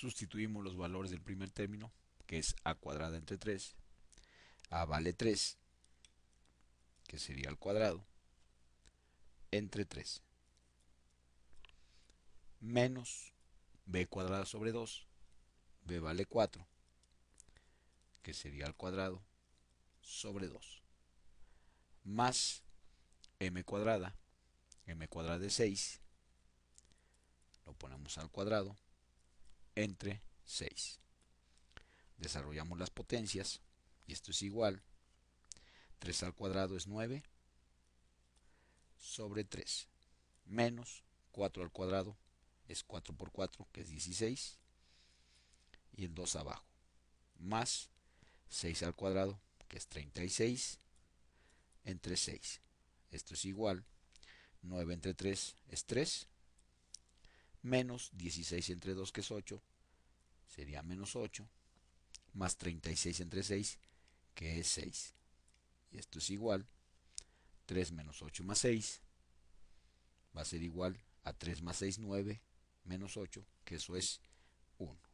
sustituimos los valores del primer término, que es a cuadrada entre 3, a vale 3, que sería al cuadrado, entre 3, menos b cuadrada sobre 2, b vale 4, que sería al cuadrado, sobre 2, más m cuadrada, m cuadrada de 6, lo ponemos al cuadrado, entre 6. Desarrollamos las potencias y esto es igual. 3 al cuadrado es 9 sobre 3 menos 4 al cuadrado es 4 por 4 que es 16 y el 2 abajo más 6 al cuadrado que es 36 entre 6 esto es igual 9 entre 3 es 3 menos 16 entre 2 que es 8 sería menos 8, más 36 entre 6, que es 6. Y esto es igual, 3 menos 8 más 6, va a ser igual a 3 más 6, 9, menos 8, que eso es 1.